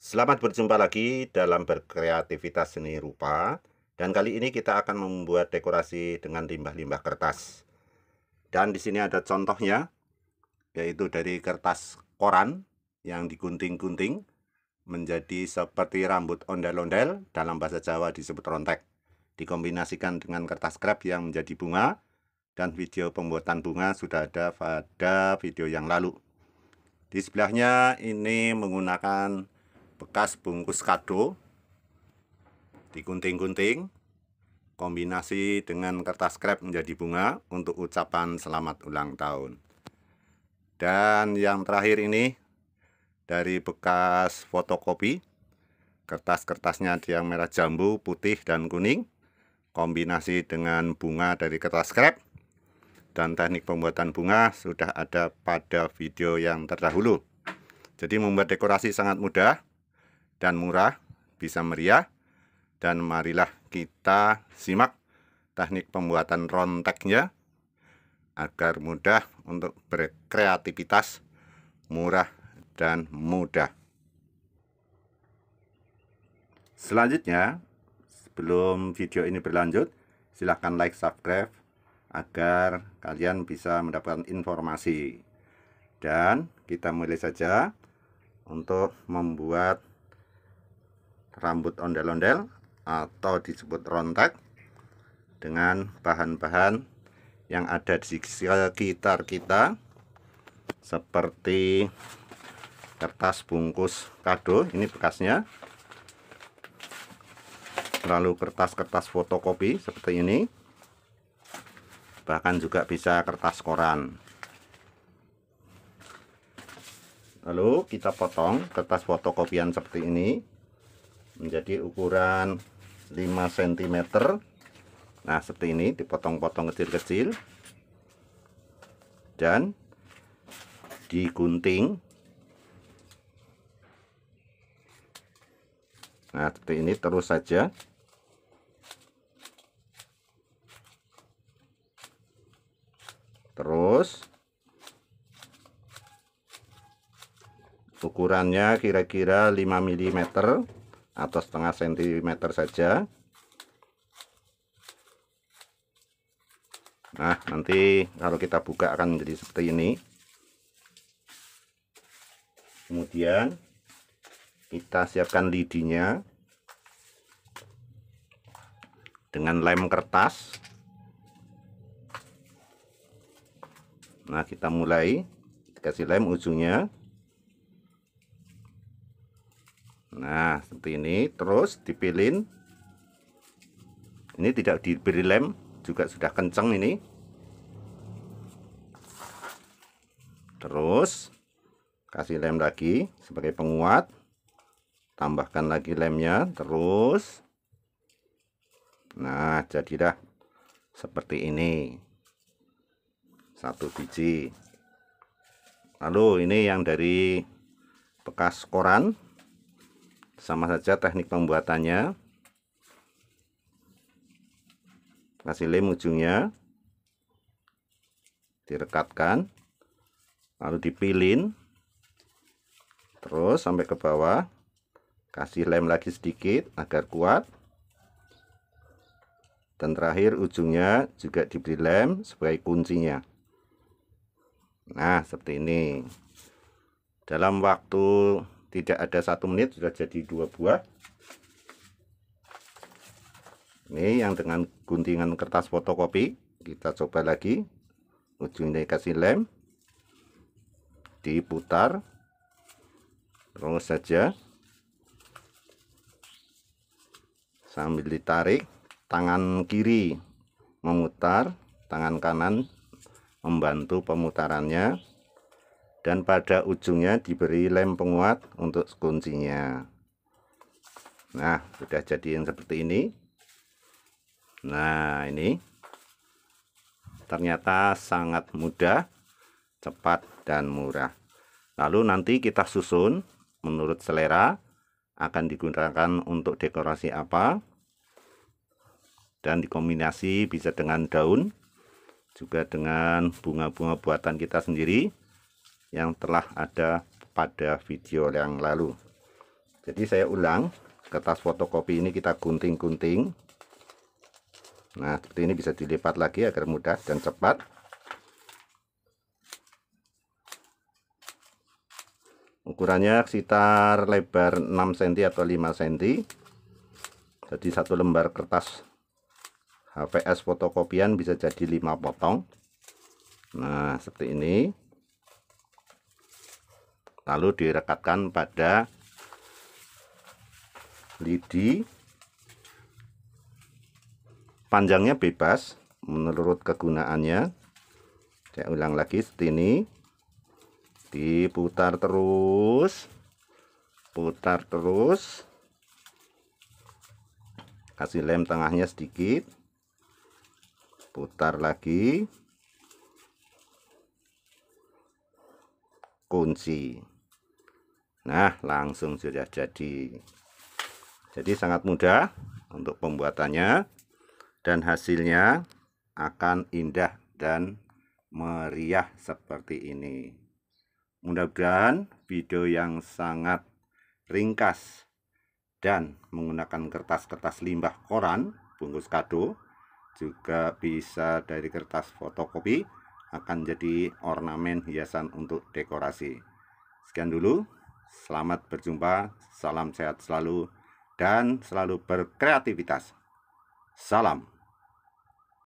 Selamat berjumpa lagi dalam berkreativitas seni rupa dan kali ini kita akan membuat dekorasi dengan limbah-limbah kertas. Dan di sini ada contohnya yaitu dari kertas koran yang digunting-gunting menjadi seperti rambut ondel-ondel dalam bahasa Jawa disebut rontek. Dikombinasikan dengan kertas krep yang menjadi bunga dan video pembuatan bunga sudah ada pada video yang lalu. Di sebelahnya ini menggunakan bekas bungkus kado digunting-gunting kombinasi dengan kertas krep menjadi bunga untuk ucapan selamat ulang tahun. Dan yang terakhir ini dari bekas fotokopi. Kertas-kertasnya yang merah jambu, putih, dan kuning. Kombinasi dengan bunga dari kertas krep. Dan teknik pembuatan bunga sudah ada pada video yang terdahulu. Jadi membuat dekorasi sangat mudah dan murah, bisa meriah. Dan marilah kita simak teknik pembuatan ronteknya agar mudah untuk berkreativitas, murah, dan mudah. Selanjutnya, sebelum video ini berlanjut, silahkan like, subscribe, agar kalian bisa mendapatkan informasi. Dan kita mulai saja untuk membuat rambut ondel-ondel atau disebut rontak dengan bahan-bahan yang ada di sekitar kita seperti kertas bungkus kado ini bekasnya lalu kertas-kertas fotokopi seperti ini bahkan juga bisa kertas koran lalu kita potong kertas fotokopian seperti ini menjadi ukuran 5 cm nah seperti ini dipotong-potong kecil-kecil dan digunting nah seperti ini terus saja terus ukurannya kira-kira 5 mm atau setengah sentimeter saja nah nanti kalau kita buka akan menjadi seperti ini kemudian kita siapkan lidinya dengan lem kertas nah kita mulai kasih lem ujungnya nah seperti ini terus dipilin ini tidak diberi lem juga sudah kencang ini terus kasih lem lagi sebagai penguat tambahkan lagi lemnya terus nah jadilah seperti ini satu biji lalu ini yang dari bekas koran sama saja teknik pembuatannya kasih lem ujungnya direkatkan lalu dipilin terus sampai ke bawah kasih lem lagi sedikit agar kuat dan terakhir ujungnya juga diberi lem sebagai kuncinya nah seperti ini dalam waktu tidak ada satu menit sudah jadi dua buah ini yang dengan guntingan kertas fotokopi kita coba lagi ujungnya kasih lem diputar terus saja sambil ditarik tangan kiri memutar tangan kanan membantu pemutarannya dan pada ujungnya diberi lem penguat untuk kuncinya nah sudah jadi yang seperti ini nah ini ternyata sangat mudah cepat dan murah lalu nanti kita susun menurut selera akan digunakan untuk dekorasi apa dan dikombinasi bisa dengan daun juga dengan bunga-bunga buatan kita sendiri yang telah ada pada video yang lalu jadi saya ulang kertas fotokopi ini kita gunting-gunting nah seperti ini bisa dilipat lagi agar mudah dan cepat ukurannya sekitar lebar 6 cm atau 5 cm jadi satu lembar kertas HVS fotokopian bisa jadi 5 potong nah seperti ini lalu direkatkan pada lidi panjangnya bebas menurut kegunaannya saya ulang lagi seperti ini diputar terus putar terus kasih lem tengahnya sedikit putar lagi kunci nah langsung sudah jadi jadi sangat mudah untuk pembuatannya dan hasilnya akan indah dan meriah seperti ini mudah-mudahan video yang sangat ringkas dan menggunakan kertas-kertas limbah koran bungkus kado juga bisa dari kertas fotokopi akan jadi ornamen hiasan untuk dekorasi. Sekian dulu, selamat berjumpa, salam sehat selalu, dan selalu berkreativitas. Salam.